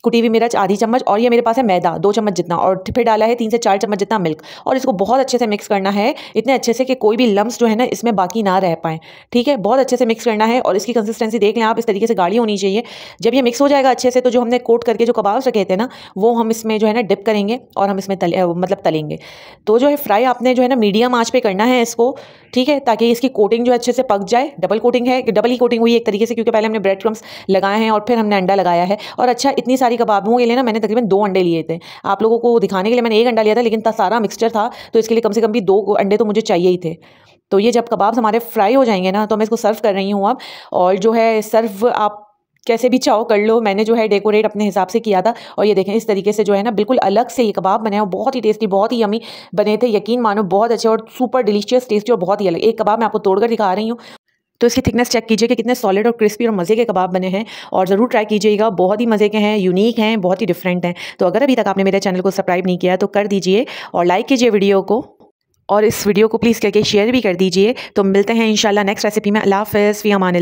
कुटी हुई मिर्च आधी चम्मच और ये मेरे पास है मैदा दो चम्मच जितना और फिर डाला है तीन से चार चम्मच जितना मिल्क और इसको बहुत अच्छे से मिक्स करना है इतने अच्छे से कि कोई भी लम्स जो है ना इसमें बाकी ना रह पाएँ ठीक है बहुत अच्छे से मिक्स करना है और इसकी कंसिस्टेंसी देख लें आप इस तरीके से गाढ़ी होनी चाहिए जब यह मिक्स हो जाएगा अच्छे से तो जो हमने कोट करके जो कबाब रखे थे ना वो हम इसमें जो है ना डिप करेंगे और हम इसमें तल, मतलब तलेंगे तो जो है फ्राई आपने जो है ना मीडियम आँच पर करना है इसको ठीक है ताकि इसकी कोटिंग जो अच्छे से पक जाए डबल कोटिंग है डबल ही कोटिंग हुई एक तरीके से क्योंकि पहले हमने ब्रेड क्रम्स लगाए हैं और फिर हमने अंडा लगाया है और अच्छा इतनी शाही कबाबों के लिए ना मैंने तकरीबन दो अंडे लिए थे आप लोगों को दिखाने के लिए मैंने एक अंडा लिया था लेकिन सारा मिक्सचर था तो इसके लिए कम से कम भी दो अंडे तो मुझे चाहिए ही थे तो ये जब कबाब हमारे फ्राई हो जाएंगे ना तो मैं इसको सर्व कर रही हूँ अब और जो है सर्व आप कैसे भी चाहो कर लो मैंने जो है डेकोरेट अपने हिसाब से किया था और ये देखें इस तरीके से जो है ना बिल्कुल अलग से ये कबाब बनाया हैं बहुत ही टेस्टी बहुत ही यमी बने थे यकीन मानो बहुत अच्छे और सुपर डिलीशियस टेस्टी और बहुत ही अलग एक कबाब मैं आपको तोड़कर दिखा रही हूँ तो इसकी थिकनेस चेक कीजिए कि कितने सॉलिड और क्रिस्पी और मज़े के कबाब बने हैं और ज़रूर ट्राई कीजिएगा बहुत ही मज़े के हैं यूनिक हैं बहुत ही डिफरेंट हैं तो अगर अभी तक आपने मेरे चैनल को सब्सक्राइब नहीं किया तो कर दीजिए और लाइक कीजिए वीडियो को और इस वीडियो को प्लीज़ करके शेयर भी कर दीजिए तो मिलते हैं इंशाल्लाह नेक्स्ट रेसिपी में अल्लाह हाफ़ फ़ी अमान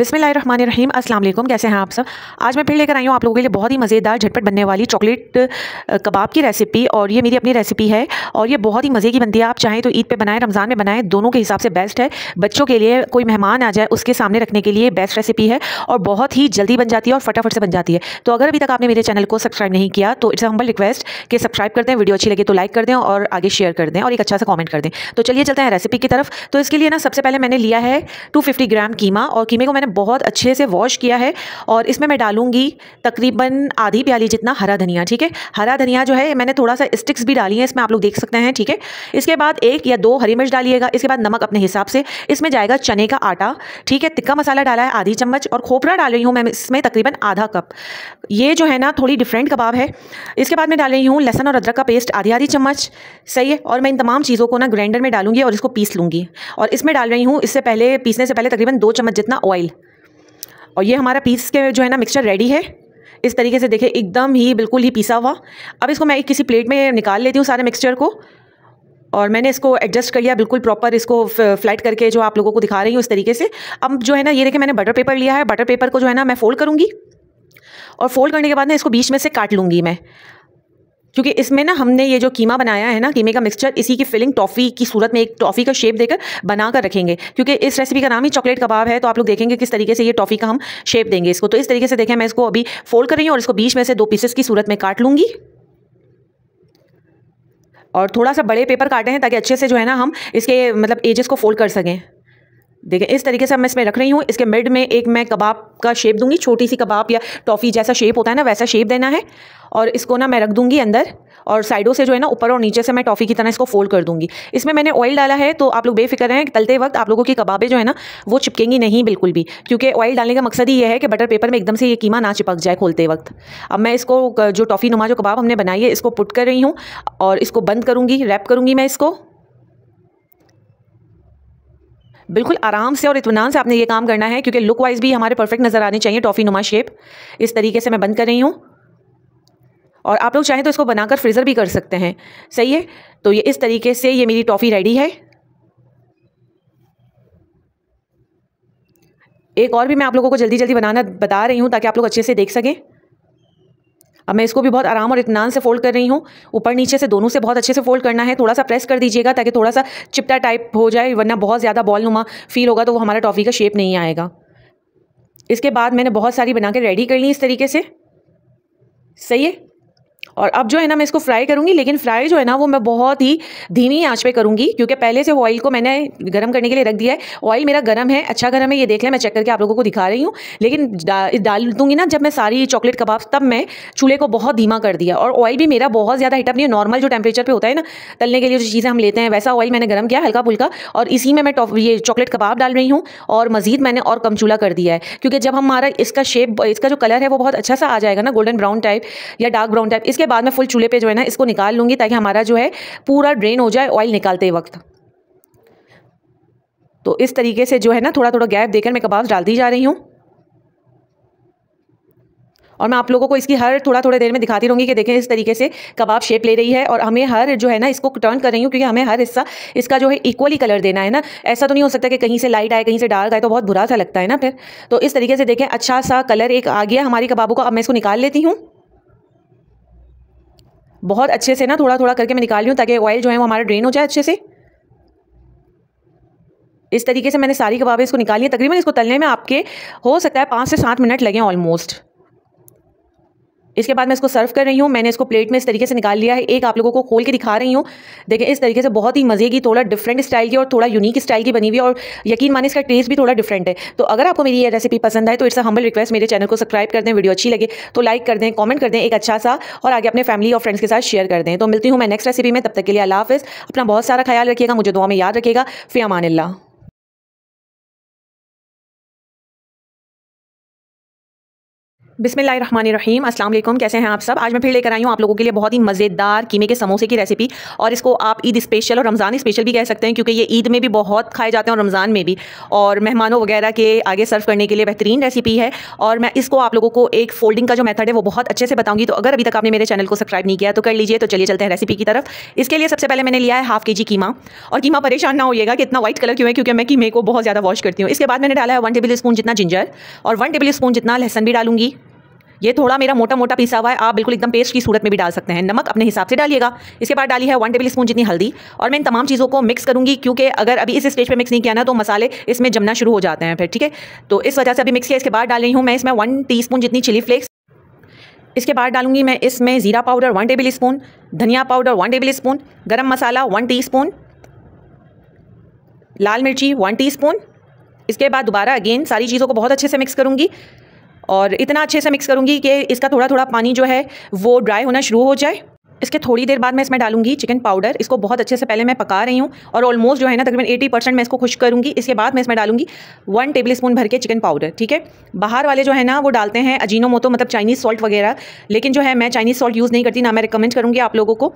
बिसमीम अस्सलाम कैसे हैं आप सब आज मैं फिर लेकर आई हूँ आप लोगों के लिए बहुत ही मज़ेदार झटपट बनने वाली चॉकलेट कबाब की रेसिपी और ये मेरी अपनी रेसिपी है और ये बहुत ही मज़े की बनती है आप चाहें तो ईद पे बनाएं रमज़ान में बनाएं दोनों के हिसाब से बेस्ट है बच्चों के लिए कोई मेहमान आ जाए उसके सामने रखने के लिए बेस्ट रेसिपी है और बहुत ही जल्दी बन जाती है और फटाफट से बन जाती है तो अगर अभी तक आपने मेरे चैनल को सब्सक्राइब नहीं किया तो इट्स हम्बल रिक्वेस्ट कि सब्सक्राइब कर दें वीडियो अच्छी लगे तो लाइक कर दें और आगे शेयर कर दें और एक अच्छा सा कॉमेंट कर दें तो चलिए चलते हैं रेसिपी की तरफ तो इसके लिए ना सबसे पहले मैंने लिया है टू ग्राम कीमा और कीमे को मैंने बहुत अच्छे से वॉश किया है और इसमें मैं डालूंगी तकरीबन आधी प्याली जितना हरा धनिया ठीक है हरा धनिया जो है मैंने थोड़ा सा स्टिक्स भी डाली है इसमें आप लोग देख सकते हैं ठीक है इसके बाद एक या दो हरी मिर्च डालिएगा इसके बाद नमक अपने हिसाब से इसमें जाएगा चने का आटा ठीक है तिक्का मसाला डाला है आधी चम्मच और खोपरा डाल रही हूँ मैं इसमें तकरीबन आधा कप ये जो है ना थोड़ी डिफरेंट कबाब है इसके बाद मैं डाल रही हूँ लहसन और अदरक का पेस्ट आधी आधी चम्मच सही है और मैं इन तमाम चीज़ों को ना ग्राइंडर में डालूंगी और इसको पीस लूँगी और इसमें डाल रही हूँ इससे पहले पीसने से पहले तकरीबन दो चम्मच जितना ऑयल और ये हमारा पीस के जो है ना मिक्सचर रेडी है इस तरीके से देखें एकदम ही बिल्कुल ही पीसा हुआ अब इसको मैं एक किसी प्लेट में निकाल लेती हूँ सारे मिक्सचर को और मैंने इसको एडजस्ट कर लिया बिल्कुल प्रॉपर इसको फ्लैट करके जो आप लोगों को दिखा रही हूँ इस तरीके से अब जो है ना ये देखें मैंने बटर पेपर लिया है बटर पेपर को जो है ना मैं फ़ोल्ड करूँगी और फोल्ड करने के बाद ना इसको बीच में से काट लूँगी मैं क्योंकि इसमें ना हमने ये जो कीमा बनाया है ना कीमे का मिक्सचर इसी की फिलिंग टॉफ़ी की सूरत में एक टॉफ़ी का शेप देकर बना कर रखेंगे क्योंकि इस रेसिपी का नाम ही चॉकलेट कबाब है तो आप लोग देखेंगे किस तरीके से ये टॉफ़ी का हम शेप देंगे इसको तो इस तरीके से देखें मैं इसको अभी फोल्ड कर रही हूँ और इसको बीच में से दो पीसेस की सूरत में काट लूँगी और थोड़ा सा बड़े पेपर काटे हैं ताकि अच्छे से जो है ना हम इसके मतलब एजेस को फोल्ड कर सकें देखें इस तरीके से मैं इसमें रख रही हूँ इसके मिड में एक मैं कबाब का शेप दूंगी छोटी सी कबाब या टॉफ़ी जैसा शेप होता है ना वैसा शेप देना है और इसको ना मैं रख दूंगी अंदर और साइडों से जो है ना ऊपर और नीचे से मैं टॉफ़ी की तरह इसको फोल्ड कर दूंगी इसमें मैंने ऑयल डाला है तो आप लोग बेफिक्र हैं तलते वक्त आप लोगों की कबाबें जो है ना वो चिपकेंगी नहीं बिल्कुल भी क्योंकि ऑयल डालने का मकसद ही ये है कि बटर पेपर में एकदम से ये कीमा ना चिपक जाए खोलते वक्त अब मैं इसको जो टॉफ़ी नुमा जो कबाब हमने बनाई है इसको पुट कर रही हूँ और इसको बंद करूँगी रैप करूँगी मैं इसको बिल्कुल आराम से और इतमान से आपने ये काम करना है क्योंकि लुक वाइज भी हमारे परफेक्ट नज़र आने चाहिए टॉफ़ी नुमा शेप इस तरीके से मैं बंद कर रही हूँ और आप लोग चाहें तो इसको बनाकर फ्रीज़र भी कर सकते हैं सही है तो ये इस तरीके से ये मेरी टॉफ़ी रेडी है एक और भी मैं आप लोगों को जल्दी जल्दी बनाना बता रही हूँ ताकि आप लोग अच्छे से देख सकें अब मैं इसको भी बहुत आराम और इतमान से फोल्ड कर रही हूँ ऊपर नीचे से दोनों से बहुत अच्छे से फोल्ड करना है थोड़ा सा प्रेस कर दीजिएगा ताकि थोड़ा सा चिपटा टाइप हो जाए वरना बहुत ज़्यादा बॉल नुमा फील होगा तो वो हमारा टॉफ़ी का शेप नहीं आएगा इसके बाद मैंने बहुत सारी बना के रेडी कर ली इस तरीके से सही है और अब जो है ना मैं इसको फ्राई करूँगी लेकिन फ्राई जो है ना वो मैं बहुत ही धीमी आँच पर करूँगी क्योंकि पहले से ऑयल को मैंने गर्म करने के लिए रख दिया है ऑयल मेरा गर्म है अच्छा गर्म है ये देख लें मैं चेक करके आप लोगों को दिखा रही हूँ लेकिन डाल दूँगी ना जब मैं सारी चॉकलेट कबाब तब मैं चूल्हे को बहुत धीमा कर दिया और ऑयल भी मेरा बहुत ज़्यादा हिटअप नहीं है नॉर्मल जो टेम्परेचर पर होता है ना तलने के लिए जो चीज़ें हम लेते हैं वैसा ऑयल मैंने गर्म किया हल्का फुल्का और इसी में मैं ये चॉकलेट कबाब डाल रही हूँ और मज़ीद मैंने और कम चूल्हा कर दिया है क्योंकि जब हमारा इसका शेप इसका जो कलर है वो बहुत अच्छा सा आ जाएगा ना गोल्डन ब्राउन टाइप या डार्क ब्राउन टाइप इसके बाद में फुल चूल्हे पे जो है ना इसको निकाल लूँगी ताकि हमारा जो है पूरा ड्रेन हो जाए ऑयल निकालते वक्त तो इस तरीके से जो है ना थोड़ा थोड़ा गैप देकर मैं कबाब डालती जा रही हूँ और मैं आप लोगों को इसकी हर थोड़ा थोड़े देर में दिखाती रहूँगी कि देखें इस तरीके से कबाब शेप ले रही है और हमें हर जो है ना इसको टर्न कर रही हूँ क्योंकि हमें हर हिस्सा इसका जो है इक्वली कलर देना है ना ऐसा तो नहीं हो सकता कि कहीं से लाइट आए कहीं से डार्क आए तो बहुत बुरा सा लगता है ना फिर तो इस तरीके से देखें अच्छा सा कलर एक आ गया हमारी कबाबों का अब मैं इसको निकाल लेती हूँ बहुत अच्छे से ना थोड़ा थोड़ा करके मैं निकाल लूँ हूँ ताकि ऑयल जो है वो हमारा ड्रेन हो जाए अच्छे से इस तरीके से मैंने सारी कबाबें इसको निकाली है तकरीबन इसको तलने में आपके हो सकता है पाँच से सात मिनट लगे ऑलमोस्ट इसके बाद मैं इसको सर्व कर रही हूँ मैंने इसको प्लेट में इस तरीके से निकाल लिया है एक आप लोगों को खोल के दिखा रही हूँ देखिए इस तरीके से बहुत ही मज़े की थोड़ा डिफरेंट स्टाइल की और थोड़ा यूनिक स्टाइल की बनी हुई और यकीन माने इसका टेस्ट भी थोड़ा डिफरेंट है तो अगर आपको मेरी ये रेसिपी पसंद आए तो इट्स हम्बल रिक्वेस्ट मेरे चैनल को सब्सक्राइब कर दें वीडियो अच्छी लगे तो लाइक कर दें कॉमेंट कर दें एक अच्छा सा और आगे अपने फैमिली और फ्रेंड्स के साथ शेयर कर दें तो मिलती हूँ मैं नेक्स्ट रेसिपी में तब तक के लिए अला हाफिज़ अपना बहुत सारा ख्याल रखिएगा मुझे दुआ में याद रखिएगा फ़ियामान बिसमीम अस्सलाम कैसे हैं आप सब आज मैं फिर लेकर आई हूँ आप लोगों के लिए बहुत ही मज़ेदार कीमे के समोसे की रेसिपी और इसको आप ईद स्पेशल और रमज़ान स्पेशल भी कह सकते हैं क्योंकि ये ईद में भी बहुत खाए जाते हैं और रमज़ान में भी और मेहमानों वगैरह के आगे सर्व करने के लिए बेहतरीन रेसिपी है और मैं इसको आप लोगों को एक फोल्डिंग का जो मैथड है वो बहुत अच्छे से बताऊँगी तो अगर अभी तक आपने मेरे चैनल को सब्सक्राइब नहीं किया तो कर लीजिए तो चलिए चलते हैं रेसिपी की तरफ इसके लिए सबसे पहले मैंने लिया है हाफ के जी कीमा और कीमा परेशान ना होइएगा कि इतना वाइट कलर क्यों है क्योंकि मैं कीमे को बहुत ज़्यादा वॉश करती हूँ इसके बाद मैंने डाला है वन टेबल स्पून जितना जिंजर और वन टेबल स्पून जितना लहसन भी डालूंगी ये थोड़ा मेरा मोटा मोटा पीसा हुआ है आप बिल्कुल एकदम पेस्ट की सूरत में भी डाल सकते हैं नमक अपने हिसाब से डालिएगा इसके बाद डाली है वन टेबल स्पून जितनी हल्दी और मैं इन तमाम चीज़ों को मिक्स करूँगी क्योंकि अगर अभी इस स्टेज पर मिक्स नहीं किया ना तो मसाले इसमें जमना शुरू हो जाते हैं फिर ठीक है तो इस वजह से अभी मिक्स किया इसके बाद डाल रही हूँ मैं इसमें वन टी जितनी चिली फ्लेक्स इसके बाद डालूंगी मैं इसमें ज़ीरा पाउडर वन टेबल स्पून धनिया पाउडर वन टेबल स्पून गर्म मसाला वन टीस्पून लाल मिर्ची वन टीस्पून इसके बाद दोबारा अगेन सारी चीज़ों को बहुत अच्छे से मिक्स करूँगी और इतना अच्छे से मिक्स करूँगी कि इसका थोड़ा थोड़ा पानी जो है वो ड्राई होना शुरू हो जाए इसके थोड़ी देर बाद मैं इसमें डालूंगी चिकन पाउडर इसको बहुत अच्छे से पहले मैं पका रही हूँ और ऑलमोस्ट जो है ना तकरीबन 80 परसेंट मैं इसको खुश करूँगी इसके बाद मैं इसमें डालूंगी वन टेबल स्पून भर के चिकन पाउडर ठीक है बाहर वाले जो है ना वो डालते हैं अजीनो मोतो मतलब चाइनीज़ सॉल्ट वगैरह लेकिन जो है मैं चाइनीज़ सॉल्ट यूज़ नहीं करती ना मैं रिकमेंड करूँगी आप लोगों को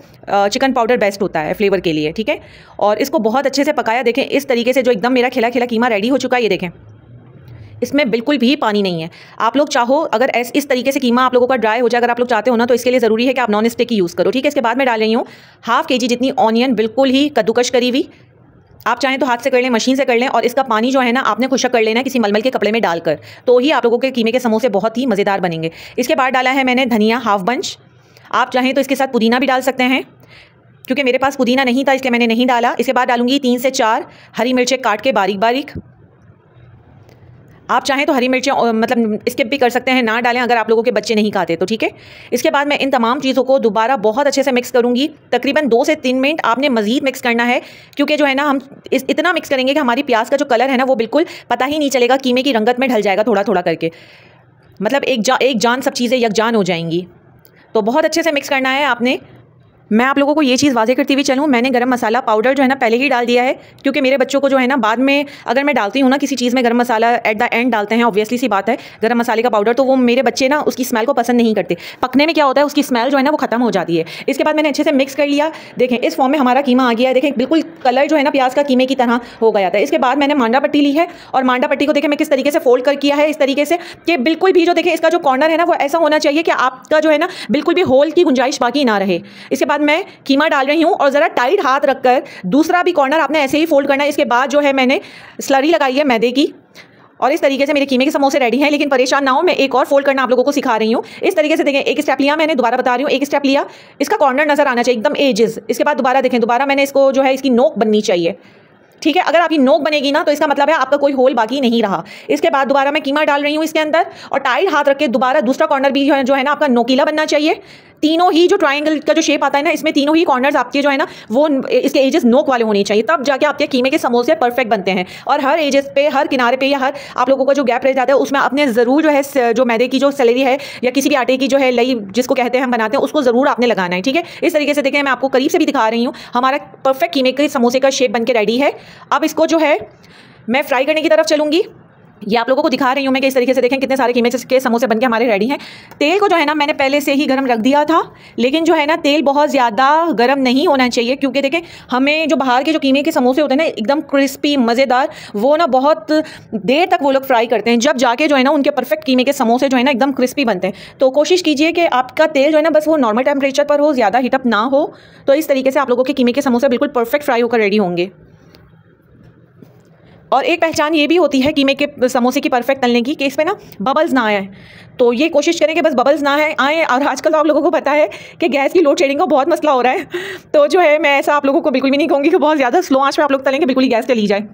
चिकन पाउडर बेस्ट होता है फ्लेवर के लिए ठीक है और इसको बहुत अच्छे से पकाया देखें इस तरीके से जो एकदम मेरा खिला खिला कीमा रेडी हो चुका है ये देखें इसमें बिल्कुल भी पानी नहीं है आप लोग चाहो अगर ऐस इस तरीके से कीमा आप लोगों का ड्राई हो जाए अगर आप लोग चाहते हो ना तो इसके लिए ज़रूरी है कि आप नॉन स्टिक ही यूज़ करो ठीक है इसके बाद में डाल रही हूँ हाफ के जी जितनी ऑनियन बिल्कुल ही कद्दूकश करी हुई आप चाहें तो हाथ से कर लें मशीन से कर लें और इसका पानी जो है ना आपने खुशक कर लेना किसी मलमल के कपड़े में डालकर तो ही आप लोगों के कीमे के समोसे बहुत ही मज़ेदार बनेंगे इसके बाद डाला है मैंने धनिया हाफ बंच आप चाहें तो इसके साथ पुदीना भी डाल सकते हैं क्योंकि मेरे पास पुदीना नहीं था इसलिए मैंने नहीं डाला इसके बाद डालूंगी तीन से चार हरी मिर्चें काट के बारीक बारीक आप चाहें तो हरी मिर्चें मतलब स्किप भी कर सकते हैं ना डालें अगर आप लोगों के बच्चे नहीं खाते तो ठीक है इसके बाद मैं इन तमाम चीज़ों को दोबारा बहुत अच्छे से मिक्स करूँगी तकरीबन दो से तीन मिनट आपने मज़ीद मिक्स करना है क्योंकि जो है ना हम इस, इतना मिक्स करेंगे कि हमारी प्याज का जो कलर है ना वो बिल्कुल पता ही नहीं चलेगा कीमे की रंगत में ढल जाएगा थोड़ा थोड़ा करके मतलब एक जा एक जान सब चीज़ें यकजान हो जाएंगी तो बहुत अच्छे से मिक्स करना है आपने मैं आप लोगों को ये चीज़ वाजे करती हुई चलूँ मैंने गरम मसाला पाउडर जो है ना पहले ही डाल दिया है क्योंकि मेरे बच्चों को जो है ना बाद में अगर मैं डालती हूँ ना किसी चीज़ में गरम मसाला एट द एंड डालते हैं ऑब्वियसली सी बात है गरम मसाले का पाउडर तो वो मेरे बच्चे ना उसकी स्मेल को पसंद नहीं करते पकने में क्या होता है उसकी स्मेल जो है ना वो खत्म हो जाती है इसके बाद मैंने अच्छे से मिक्स कर लिया देखें इस फॉर्म में हमारा कीमा आ गया है देखें बिल्कुल कलर जो है ना प्याज का कीमे की तरह हो गया था इसके बाद मैंने मांडा पट्टी ली है और मांडा पट्टी को देखें मैं किस तरीके से फोल्ड कर किया है इस तरीके से कि बिल्कुल भी जो देखें इसका जो कॉर्नर है ना वो ऐसा होना चाहिए कि आपका जो है ना बिल्कुल भी होल की गुंजाइश बाकी ना रहे इसके बाद मैं कीमा डाल रही हूँ और ज़रा टाइट हाथ रखकर दूसरा भी कॉर्नर आपने ऐसे ही फोल्ड करना है इसके बाद जो है मैंने स्लरी लगाई है मैदे की और इस तरीके से मेरे कीमे के समोसे रेडी हैं लेकिन परेशान ना हो मैं एक और फोल्ड करना आप लोगों को सिखा रही हूँ इस तरीके से देखें एक स्टेप लिया मैंने दोबारा बता रही हूँ एक स्टेप लिया इसका कॉर्नर नजर आना चाहिए एकदम एजेस इसके बाद दोबारा देखें दोबारा मैंने इसको जो है इसकी नोक बननी चाहिए ठीक है अगर आपकी नोक बनेगी ना तो इसका मतलब है आपका कोई होल बाकी नहीं रहा इसके बाद दोबारा मैं कीमा डाल रही हूँ इसके अंदर और टाइट हाथ रख के दोबारा दूसरा कॉर्नर भी जो है ना आपका नोकीला बनना चाहिए तीनों ही जो ट्राइंगल का जो शेप आता है ना इसमें तीनों ही कॉर्नर्स आपके जो है ना वो इसके एजेस नोक वाले होने चाहिए तब जाके आपके कीमे के समोसे परफेक्ट बनते हैं और हर एजेस पे हर किनारे पे या हर आप लोगों का जो गैप रह जाता है उसमें आपने ज़रूर जो है जो मैदे की जो सैलरी है या किसी भी आटे की जो है लई जिसको कहते हैं हम बनाते हैं उसको ज़रूर आपने लगाना है ठीक है इस तरीके से देखें मैं आपको करीब से भी दिखा रही हूँ हमारा परफेक्ट कीमे के समोसे का शेप बन के रेडी है अब इसको जो है मैं फ्राई करने की तरफ चलूँगी ये आप लोगों को दिखा रही हूँ मैं कि इस तरीके से देखें कितने सारे कीमेज के समोसे बनके हमारे रेडी हैं तेल को जो है ना मैंने पहले से ही गर्म रख दिया था लेकिन जो है ना तेल बहुत ज़्यादा गर्म नहीं होना चाहिए क्योंकि देखें हमें जो बाहर के जो कीमे के समोसे होते हैं ना एकदम क्रिस्पी मज़ेदार वो ना बहुत देर तक वो लोग फ्राई करते हैं जब जाके जो है ना उनके परफेक्ट कीमे के समोसे जो है ना एकदम क्रिस्पी बनते हैं तो कोशिश कीजिए कि आपका तेल जो है ना बस वो नॉर्मल टेम्परेचर पर हो ज़्यादा हीटअप ना हो तो इस तरीके से आप लोगों के कीमे के समोसे बिल्कुल परफेक्ट फ्राई होकर रेडी होंगे और एक पहचान ये भी होती है कि मैं के समोसे की परफेक्ट तलने की कि इसमें ना बबल्स ना आए तो ये कोशिश करें कि बस बबल्स ना आए आए और आजकल तो आप लोगों को पता है कि गैस की लोड शेडिंग का बहुत मसला हो रहा है तो जो है मैं ऐसा आप लोगों को बिल्कुल भी नहीं कहूँगी कि बहुत ज़्यादा स्लो आँच में आप लोग तलेंगे बिल्कुल ही गैस चली जाए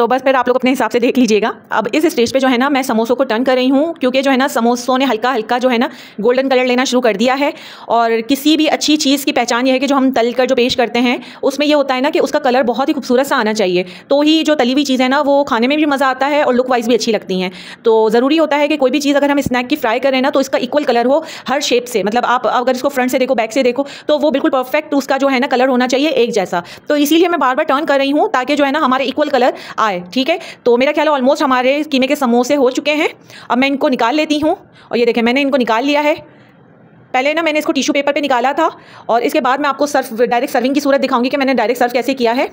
तो बस फिर आप लोग अपने हिसाब से देख लीजिएगा अब इस स्टेज पे जो है ना मैं समोसों को टर्न कर रही हूँ क्योंकि जो है ना समोसों ने हल्का हल्का जो है ना गोल्डन कलर लेना शुरू कर दिया है और किसी भी अच्छी चीज़ की पहचान यह है कि जो हम तल कर जो पेश करते हैं उसमें यह होता है ना कि उसका कलर बहुत ही खूबसूरत सा आना चाहिए तो ही जो तली हुई चीज़ है ना वो खाने में भी मज़ा आता है और लुक वाइज भी अच्छी लगती हैं तो ज़रूरी होता है कि कोई भी चीज़ अगर हम स्नैक की फ्राई करें ना तो इसका इक्वल कलर हो हर शेप से मतलब आप अगर इसको फ्रंट से देखो बैक से देखो तो वो बिल्कुल परफेक्ट उसका जो है ना कलर होना चाहिए एक जैसा तो इसीलिए मैं बार बार टर्न कर रही हूँ ताकि जो है ना हमारे इक्वल कलर आ पाए ठीक है तो मेरा ख्याल ऑलमोस्ट हमारे कीमे के समोसे हो चुके हैं अब मैं इनको निकाल लेती हूँ और ये देखें मैंने इनको निकाल लिया है पहले ना मैंने इसको टिशू पेपर पे निकाला था और इसके बाद मैं आपको सर्व डायरेक्ट सर्विंग की सूरत दिखाऊंगी कि मैंने डायरेक्ट सर्व कैसे किया है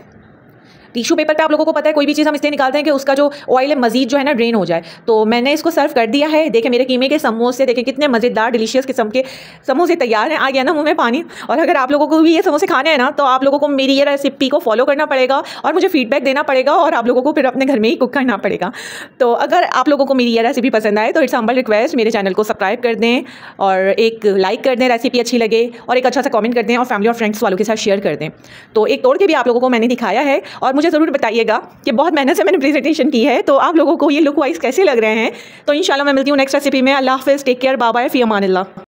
टिशू पेपर पे आप लोगों को पता है कोई भी चीज़ हम इसलिए निकालते हैं कि उसका जो ऑयल है मजीद जो है ना ड्रेन हो जाए तो मैंने इसको सर्व कर दिया है देखें मेरे कीमे के समोसे देखें कितने मज़ेदार डिलीशियस किस्म के समोसे तैयार हैं आ गया ना मुँह में पानी और अगर आप लोगों को भी ये समोसे खाने हैं ना तो आप लोगों को मेरी ये रेसिपी को फॉलो करना पड़ेगा और मुझे फीडबैक देना पड़ेगा और आप लोगों को फिर अपने घर में ही कुक करना पड़ेगा तो अगर आप लोगों को मेरी ये रेसिपी पसंद आए तो इट्स अम्बल रिक्वेस्ट मेरे चैनल को सब्सक्राइब कर दें और एक लाइक कर दें रेसिपी अच्छी लगे और एक अच्छा सा कॉमेंट कर दें और फैमिली और फ्रेंड्स वालों के साथ शेयर कर दें तो एक तोड़ के भी आप लोगों को मैंने दिखाया है और मुझे ज़रूर बताइएगा कि बहुत मेहनत से मैंने प्रेजेंटेशन की है तो आप लोगों को ये लुक वाइज कैसे लग रहे हैं तो इन मैं मिलती हूँ नेक्स्ट रेसिपी में अल्लाह हाफ़ टेक केयर बाबा फ़ी अमान